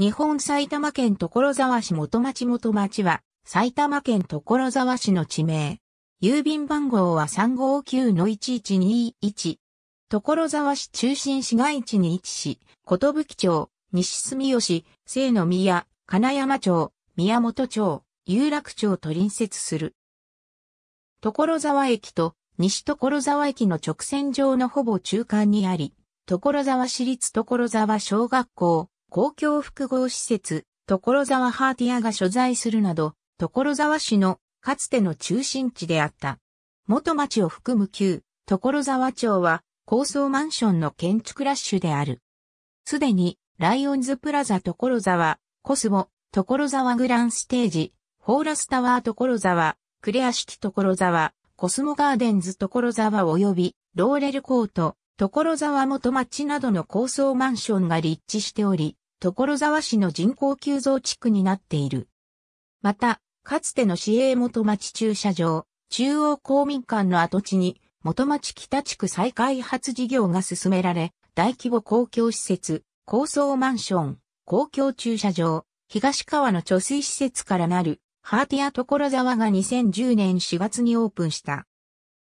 日本埼玉県所沢市元町元町は、埼玉県所沢市の地名。郵便番号は359-1121。所沢市中心市街地に位置し、寿町、西住吉、西の宮、金山町、宮本町、有楽町と隣接する。所沢駅と西所沢駅の直線上のほぼ中間にあり、所沢市立所沢小学校、公共複合施設、所沢ハーティアが所在するなど、所沢市のかつての中心地であった。元町を含む旧、所沢町は高層マンションの建築ラッシュである。すでに、ライオンズプラザ所沢、コスモ、所沢グランステージ、ホーラスタワー所沢、クレア式所沢、コスモガーデンズ所沢及び、ローレルコート、所沢元町などの高層マンションが立地しており、所沢市の人口急増地区になっている。また、かつての市営元町駐車場、中央公民館の跡地に、元町北地区再開発事業が進められ、大規模公共施設、高層マンション、公共駐車場、東川の貯水施設からなる、ハーティア所沢が2010年4月にオープンした。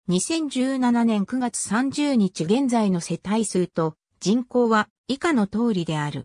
2017年9月30日現在の世帯数と人口は以下の通りである。